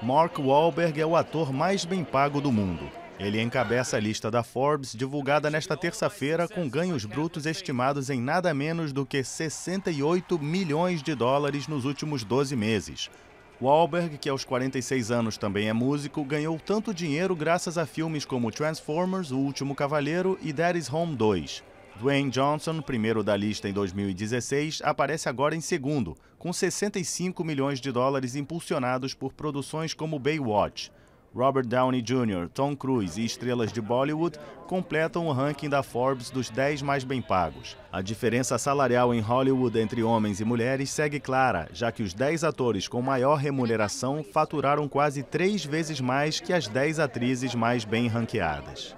Mark Wahlberg é o ator mais bem pago do mundo. Ele encabeça a lista da Forbes, divulgada nesta terça-feira, com ganhos brutos estimados em nada menos do que 68 milhões de dólares nos últimos 12 meses. Wahlberg, que aos 46 anos também é músico, ganhou tanto dinheiro graças a filmes como Transformers, O Último Cavaleiro e Daddy's Home 2. Dwayne Johnson, primeiro da lista em 2016, aparece agora em segundo, com 65 milhões de dólares impulsionados por produções como Baywatch. Robert Downey Jr., Tom Cruise e estrelas de Bollywood completam o ranking da Forbes dos 10 mais bem pagos. A diferença salarial em Hollywood entre homens e mulheres segue clara, já que os 10 atores com maior remuneração faturaram quase três vezes mais que as 10 atrizes mais bem ranqueadas.